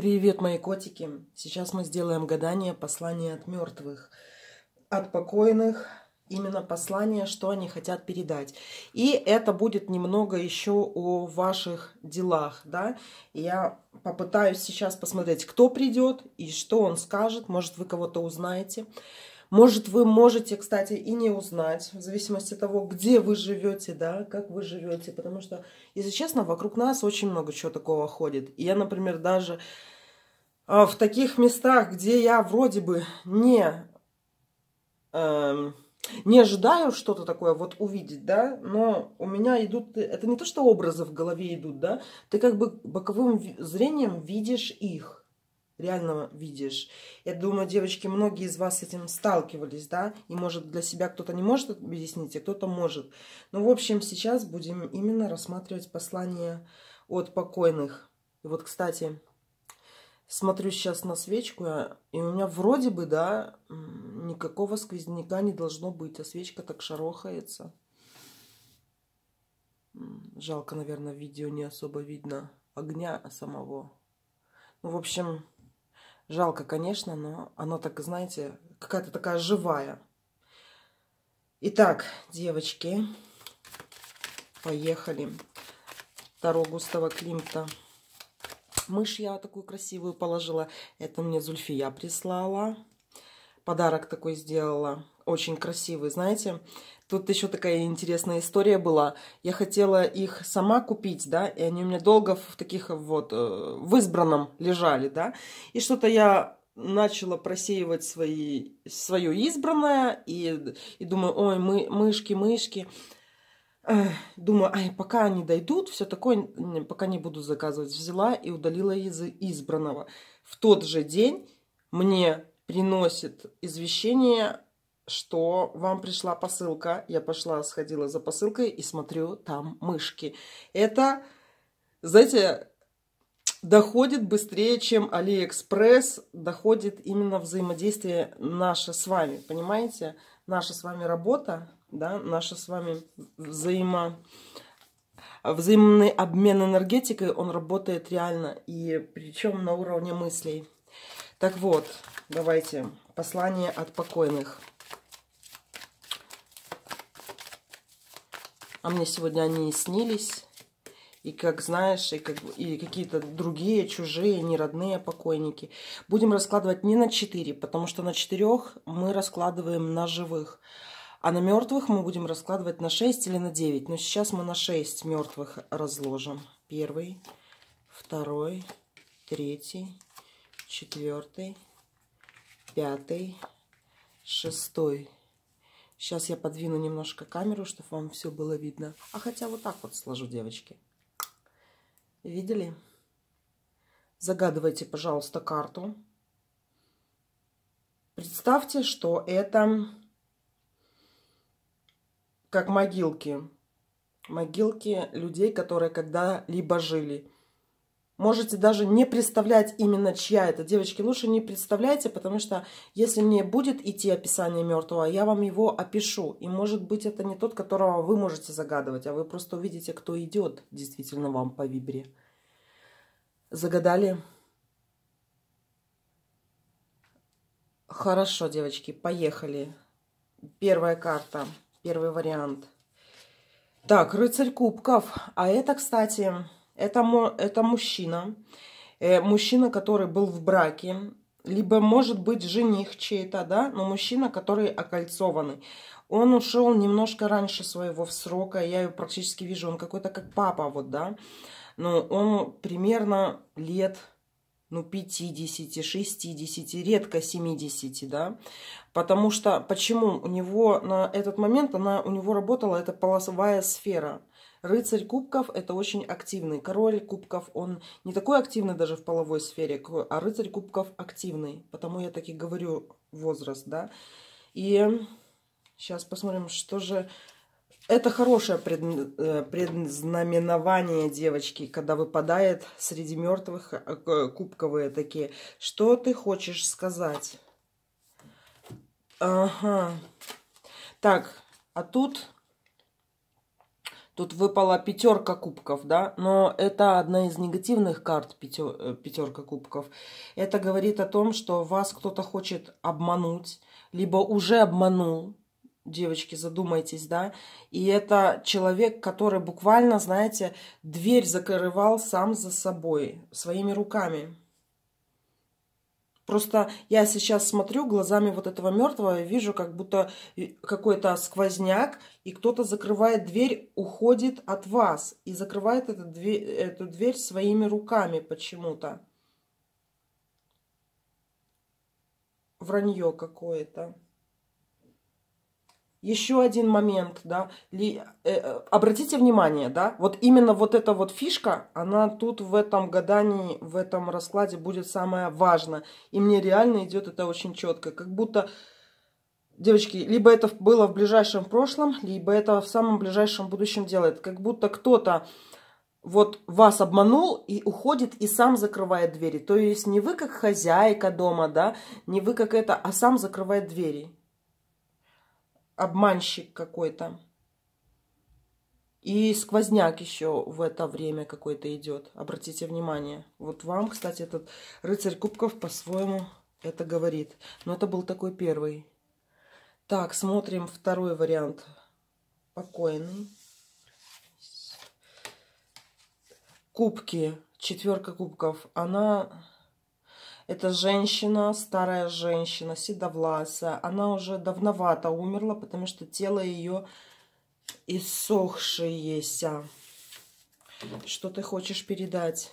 Привет, мои котики! Сейчас мы сделаем гадание послания от мертвых, от покойных, именно послание, что они хотят передать. И это будет немного еще о ваших делах, да. Я попытаюсь сейчас посмотреть, кто придет и что он скажет. Может, вы кого-то узнаете. Может, вы можете, кстати, и не узнать, в зависимости от того, где вы живете, да, как вы живете. Потому что, если честно, вокруг нас очень много чего такого ходит. И я, например, даже а, в таких местах, где я вроде бы не, э, не ожидаю что-то такое вот увидеть, да, но у меня идут, это не то, что образы в голове идут, да, ты как бы боковым зрением видишь их реально видишь. Я думаю, девочки, многие из вас с этим сталкивались, да, и может для себя кто-то не может объяснить, а кто-то может. Но, ну, в общем, сейчас будем именно рассматривать послание от покойных. И вот, кстати, смотрю сейчас на свечку, и у меня вроде бы, да, никакого сквозняка не должно быть, а свечка так шарохается. Жалко, наверное, в видео не особо видно огня самого. Ну, в общем, Жалко, конечно, но она так, знаете, какая-то такая живая. Итак, девочки, поехали. Таро Густава Климта. Мышь я такую красивую положила. Это мне Зульфия прислала. Подарок такой сделала очень красивые, знаете. Тут еще такая интересная история была. Я хотела их сама купить, да, и они у меня долго в таких вот, э, в избранном лежали, да. И что-то я начала просеивать свои, свое избранное, и, и думаю, ой, мы, мышки, мышки. Думаю, ай, пока они дойдут, все такое, пока не буду заказывать. Взяла и удалила из избранного. В тот же день мне приносит извещение что вам пришла посылка. Я пошла, сходила за посылкой и смотрю, там мышки. Это, знаете, доходит быстрее, чем Алиэкспресс, доходит именно взаимодействие наше с вами, понимаете? Наша с вами работа, да, наша с вами взаимо... взаимный обмен энергетикой, он работает реально, и причем на уровне мыслей. Так вот, давайте послание от покойных. А мне сегодня они и снились. И как знаешь, и, как, и какие-то другие, чужие, неродные покойники. Будем раскладывать не на четыре, потому что на четырех мы раскладываем на живых. А на мертвых мы будем раскладывать на шесть или на девять. Но сейчас мы на шесть мертвых разложим. Первый, второй, третий, четвертый, пятый, шестой, Сейчас я подвину немножко камеру, чтобы вам все было видно. А хотя вот так вот сложу, девочки. Видели? Загадывайте, пожалуйста, карту. Представьте, что это как могилки. Могилки людей, которые когда-либо жили. Можете даже не представлять именно чья это. Девочки, лучше не представляйте, потому что если мне будет идти описание мертвого, я вам его опишу. И может быть это не тот, которого вы можете загадывать, а вы просто увидите, кто идет действительно вам по вибре. Загадали? Хорошо, девочки, поехали. Первая карта, первый вариант. Так, рыцарь кубков. А это, кстати, это, это мужчина, э, мужчина, который был в браке, либо может быть жених чей-то, да, но мужчина, который окольцованный. Он ушел немножко раньше своего срока, я его практически вижу, он какой-то как папа, вот, да, но он примерно лет, ну, 50, 60, редко 70, да, потому что, почему у него на этот момент, она, у него работала эта полосовая сфера, Рыцарь кубков – это очень активный. Король кубков, он не такой активный даже в половой сфере, а рыцарь кубков активный. Потому я так и говорю возраст, да. И сейчас посмотрим, что же... Это хорошее пред... Э, предзнаменование девочки, когда выпадает среди мертвых э, кубковые такие. Что ты хочешь сказать? Ага. Так, а тут Тут выпала пятерка кубков, да, но это одна из негативных карт э, пятерка кубков. Это говорит о том, что вас кто-то хочет обмануть, либо уже обманул, девочки, задумайтесь, да, и это человек, который буквально, знаете, дверь закрывал сам за собой, своими руками. Просто я сейчас смотрю глазами вот этого мертвого, вижу как будто какой-то сквозняк, и кто-то закрывает дверь, уходит от вас и закрывает эту дверь, эту дверь своими руками почему-то. Вранье какое-то. Еще один момент, да, Ли, э, э, обратите внимание, да, вот именно вот эта вот фишка, она тут в этом гадании, в этом раскладе будет самая важная. И мне реально идет это очень четко, как будто, девочки, либо это было в ближайшем прошлом, либо это в самом ближайшем будущем делает. Как будто кто-то вот вас обманул и уходит и сам закрывает двери. То есть не вы как хозяйка дома, да, не вы как это, а сам закрывает двери обманщик какой-то. И сквозняк еще в это время какой-то идет. Обратите внимание. Вот вам, кстати, этот рыцарь кубков по-своему это говорит. Но это был такой первый. Так, смотрим второй вариант. Покойный. Кубки. Четверка кубков. Она это женщина, старая женщина, седовласая. Она уже давновато умерла, потому что тело ее иссохшееся. Что ты хочешь передать?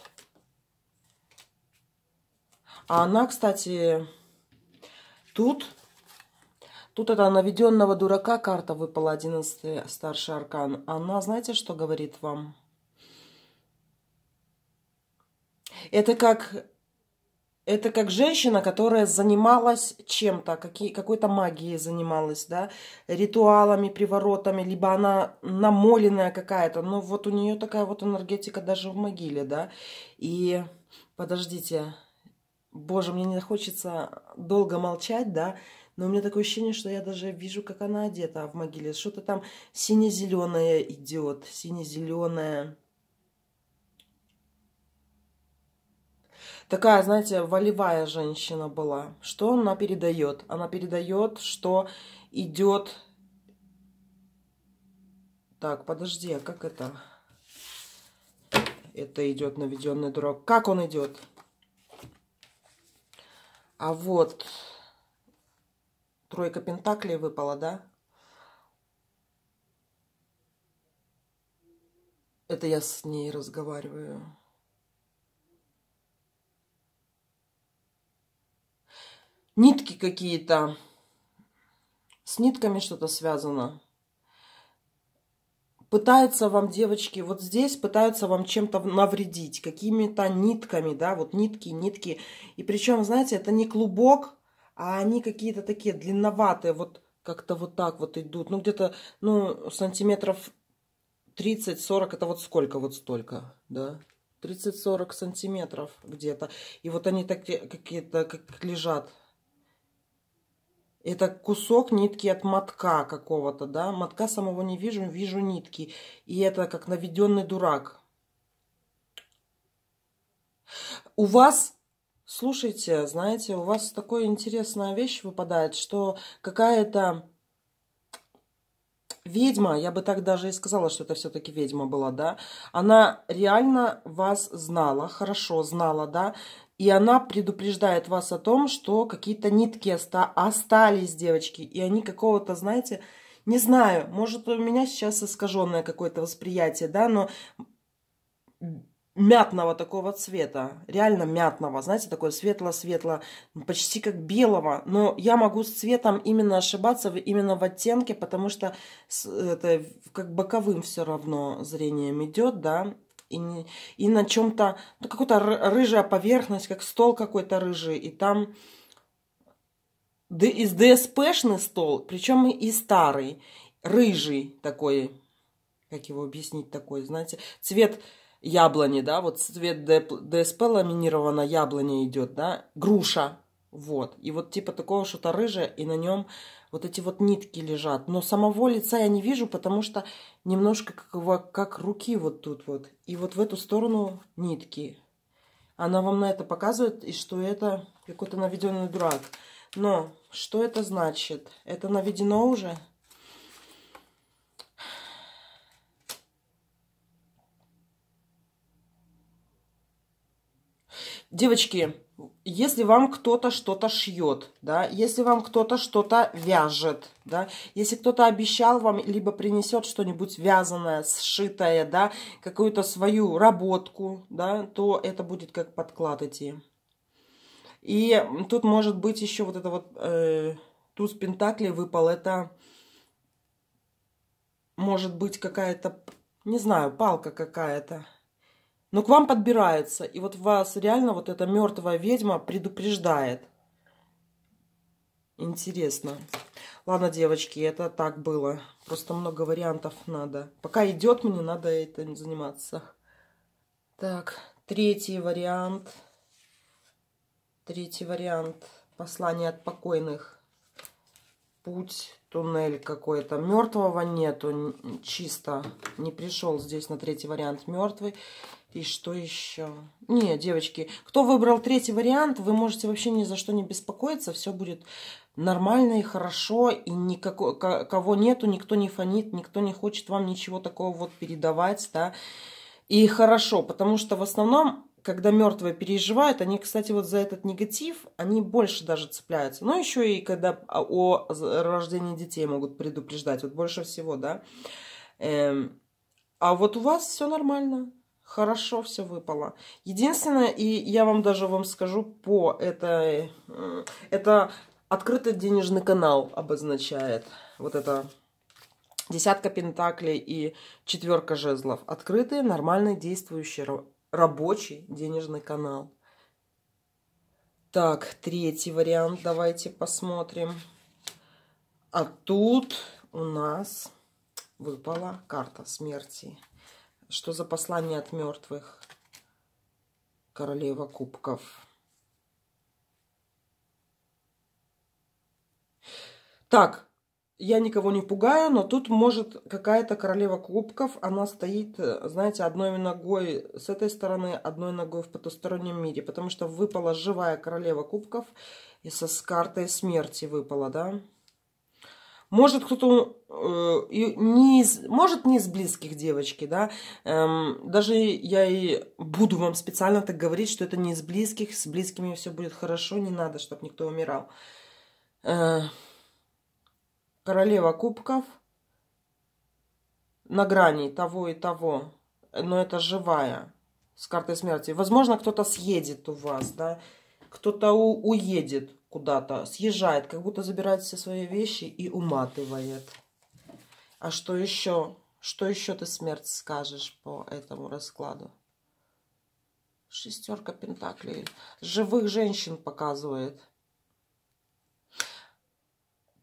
А она, кстати, тут Тут это наведенного дурака карта выпала, 11 старший аркан. Она, знаете, что говорит вам? Это как это как женщина, которая занималась чем-то, какой-то магией занималась, да, ритуалами, приворотами, либо она намоленная какая-то, но вот у нее такая вот энергетика даже в могиле, да. И подождите, боже, мне не хочется долго молчать, да, но у меня такое ощущение, что я даже вижу, как она одета в могиле. Что-то там сине-зеленое идет, сине-зеленое такая, знаете, волевая женщина была. Что она передает? Она передает, что идет... Так, подожди, а как это? Это идет наведенный дурак. Как он идет? А вот... Тройка Пентаклей выпала, да? Это я с ней разговариваю. нитки какие-то. С нитками что-то связано. Пытаются вам, девочки, вот здесь пытаются вам чем-то навредить. Какими-то нитками, да, вот нитки, нитки. И причем, знаете, это не клубок, а они какие-то такие длинноватые, вот как-то вот так вот идут. Ну, где-то, ну, сантиметров 30-40, это вот сколько, вот столько, да? 30-40 сантиметров где-то. И вот они такие какие-то как лежат это кусок нитки от мотка какого-то, да? Мотка самого не вижу, вижу нитки. И это как наведенный дурак. У вас Слушайте, знаете, у вас такая интересная вещь выпадает, что какая-то ведьма, я бы так даже и сказала, что это все-таки ведьма была, да, она реально вас знала, хорошо знала, да, и она предупреждает вас о том, что какие-то нитки оста остались, девочки. И они какого-то, знаете, не знаю, может у меня сейчас искаженное какое-то восприятие, да, но мятного такого цвета, реально мятного, знаете, такое светло-светло, почти как белого, но я могу с цветом именно ошибаться, именно в оттенке, потому что это как боковым все равно зрением идет, да, и, и на чем-то, ну, какая-то рыжая поверхность, как стол какой-то рыжий, и там из ДСПшный стол, причем и старый, рыжий такой, как его объяснить такой, знаете, цвет яблони, да, вот цвет ДСП ламинированная яблоня идет, да, груша, вот. И вот типа такого что-то рыжее, и на нем вот эти вот нитки лежат. Но самого лица я не вижу, потому что немножко как, как руки вот тут вот. И вот в эту сторону нитки. Она вам на это показывает, и что это какой-то наведенный дурак. Но что это значит? Это наведено уже? Девочки, если вам кто-то что-то шьет, да, если вам кто-то что-то вяжет, да, если кто-то обещал вам, либо принесет что-нибудь вязаное, сшитое, да, какую-то свою работку, да, то это будет как подклад идти. И тут может быть еще вот это вот э, туз пентаклей выпал, это может быть какая-то, не знаю, палка какая-то, но к вам подбирается. И вот вас реально вот эта мертвая ведьма предупреждает. Интересно. Ладно, девочки, это так было. Просто много вариантов надо. Пока идет, мне надо этим заниматься. Так, третий вариант. Третий вариант. Послание от покойных. Путь, туннель какой-то. Мертвого нету, чисто. Не пришел здесь на третий вариант мертвый. И что еще? Не, девочки, кто выбрал третий вариант, вы можете вообще ни за что не беспокоиться. Все будет нормально и хорошо. И никакого, кого нету, никто не фонит, никто не хочет вам ничего такого вот передавать, да. И хорошо, потому что в основном когда мертвые переживают, они, кстати, вот за этот негатив, они больше даже цепляются. Ну еще и когда о рождении детей могут предупреждать, вот больше всего, да. Эм, а вот у вас все нормально хорошо все выпало. Единственное, и я вам даже вам скажу по этой... Э, это открытый денежный канал обозначает. Вот это десятка пентаклей и четверка жезлов. Открытый, нормальный, действующий, рабочий денежный канал. Так, третий вариант давайте посмотрим. А тут у нас выпала карта смерти. Что за послание от мертвых? Королева кубков. Так, я никого не пугаю, но тут может какая-то королева кубков, она стоит, э, знаете, одной ногой с этой стороны, одной ногой в потустороннем мире, потому что выпала живая королева кубков и со, с картой смерти выпала, да? Может, кто-то э, не из, может, не из близких девочки, да. Эм, даже я и буду вам специально так говорить, что это не из близких, с близкими все будет хорошо, не надо, чтобы никто умирал. Э, королева кубков на грани того и того, но это живая с картой смерти. Возможно, кто-то съедет у вас, да, кто-то уедет, куда-то, съезжает, как будто забирает все свои вещи и уматывает. А что еще? Что еще ты, смерть, скажешь по этому раскладу? Шестерка пентаклей. Живых женщин показывает.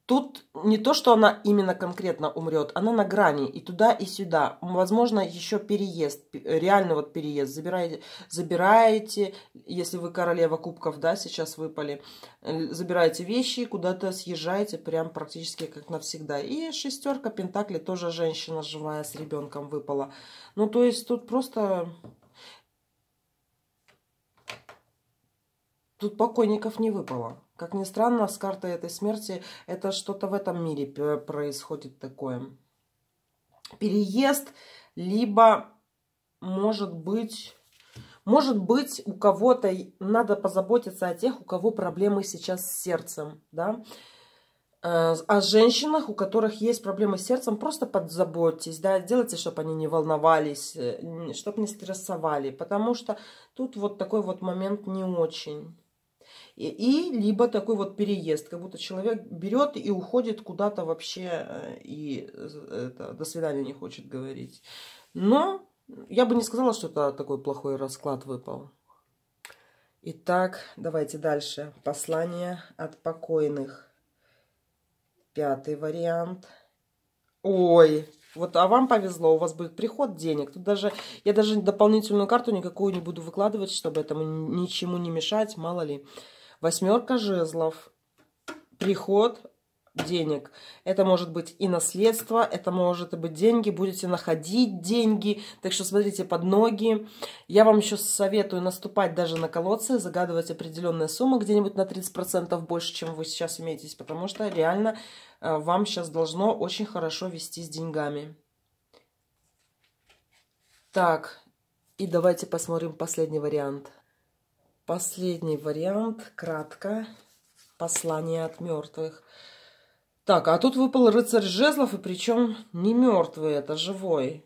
Тут не то, что она именно конкретно умрет, она на грани и туда, и сюда. Возможно, еще переезд, реальный вот переезд. Забираете, забираете если вы королева кубков, да, сейчас выпали, э, забираете вещи куда-то съезжаете прям практически как навсегда. И шестерка пентаклей тоже женщина живая с ребенком выпала. Ну, то есть тут просто... Тут покойников не выпало. Как ни странно, с картой этой смерти это что-то в этом мире э, происходит такое. Переезд, либо, может быть, может быть, у кого-то надо позаботиться о тех, у кого проблемы сейчас с сердцем, да, э, о женщинах, у которых есть проблемы с сердцем, просто подзаботьтесь, да, делайте, чтобы они не волновались, э, чтобы не стрессовали, потому что тут вот такой вот момент не очень. И, и либо такой вот переезд, как будто человек берет и уходит куда-то вообще э, и э, это, до свидания не хочет говорить. Но я бы не сказала, что это такой плохой расклад выпал. Итак, давайте дальше. Послание от покойных. Пятый вариант. Ой, вот, а вам повезло, у вас будет приход денег. Тут даже, я даже дополнительную карту никакую не буду выкладывать, чтобы этому ничему не мешать, мало ли. Восьмерка жезлов. Приход денег. Это может быть и наследство, это может быть деньги, будете находить деньги. Так что смотрите под ноги. Я вам еще советую наступать даже на колодцы, загадывать определенные суммы где-нибудь на 30% больше, чем вы сейчас имеетесь, потому что реально э, вам сейчас должно очень хорошо вести с деньгами. Так, и давайте посмотрим последний вариант. Последний вариант, кратко. Послание от мертвых. Так, а тут выпал рыцарь жезлов, и причем не мертвый, это живой.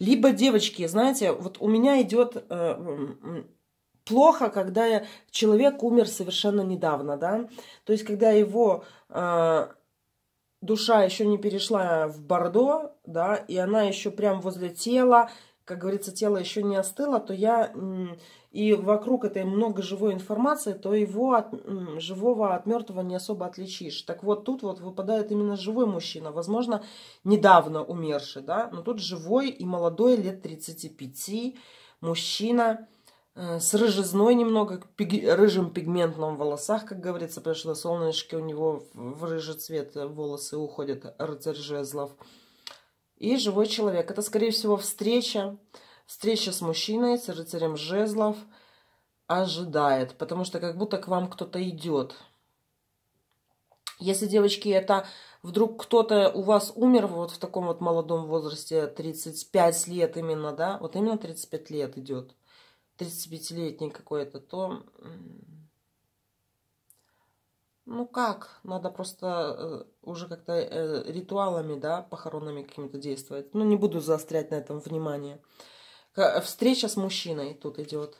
Либо девочки, знаете, вот у меня идет э, плохо, когда человек умер совершенно недавно, да. То есть, когда его э, душа еще не перешла в бордо, да, и она еще прям возле тела, как говорится, тело еще не остыло, то я и вокруг этой много живой информации, то его от живого от мертвого не особо отличишь. Так вот, тут вот выпадает именно живой мужчина, возможно, недавно умерший, да, но тут живой и молодой, лет 35, мужчина, э, с рыжезной немного, пиг... рыжим пигментным в волосах, как говорится, потому что солнышки у него в рыжий цвет волосы уходят, рыцарь жезлов и живой человек. Это, скорее всего, встреча. Встреча с мужчиной, с рыцарем жезлов ожидает, потому что как будто к вам кто-то идет. Если, девочки, это вдруг кто-то у вас умер вот в таком вот молодом возрасте, 35 лет именно, да, вот именно 35 лет идет, 35-летний какой-то, то, то ну как, надо просто э, уже как-то э, ритуалами, да, похоронами какими-то действовать. Ну не буду заострять на этом внимание. Встреча с мужчиной тут идет.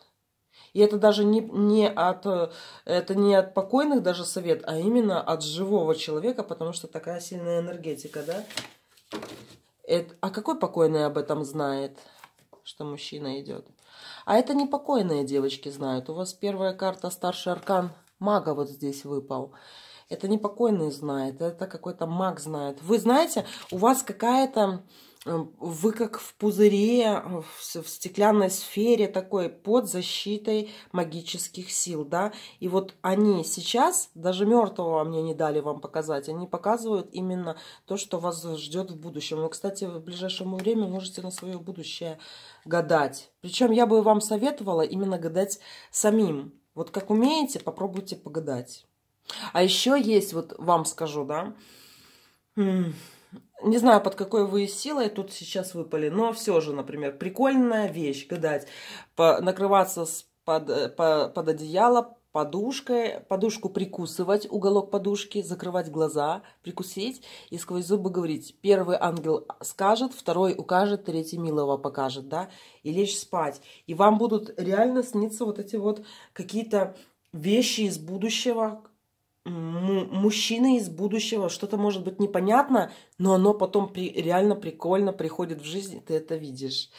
И это даже не, не от э, это не от покойных даже совет, а именно от живого человека, потому что такая сильная энергетика, да? Это, а какой покойный об этом знает, что мужчина идет? А это не покойные девочки знают. У вас первая карта старший аркан – мага вот здесь выпал. Это не покойный знает, это какой-то маг знает. Вы знаете, у вас какая-то... Э, вы как в пузыре, в стеклянной сфере такой, под защитой магических сил, да. И вот они сейчас, даже мертвого мне не дали вам показать, они показывают именно то, что вас ждет в будущем. Вы, кстати, в ближайшем время можете на свое будущее гадать. Причем я бы вам советовала именно гадать самим, вот как умеете, попробуйте погадать. А еще есть, вот вам скажу, да, не знаю, под какой вы силой тут сейчас выпали, но все же, например, прикольная вещь гадать, по, накрываться с под, э, по, под одеяло, подушкой, подушку прикусывать, уголок подушки, закрывать глаза, прикусить и сквозь зубы говорить. Первый ангел скажет, второй укажет, третий милого покажет, да, и лечь спать. И вам будут реально сниться вот эти вот какие-то вещи из будущего, мужчины из будущего, что-то может быть непонятно, но оно потом при, реально прикольно приходит в жизнь, ты это видишь.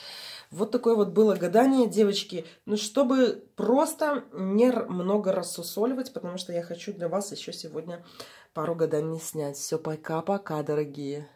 Вот такое вот было гадание, девочки. Ну, чтобы просто не много рассусоливать, потому что я хочу для вас еще сегодня пару гаданий снять. Все, пока-пока, дорогие.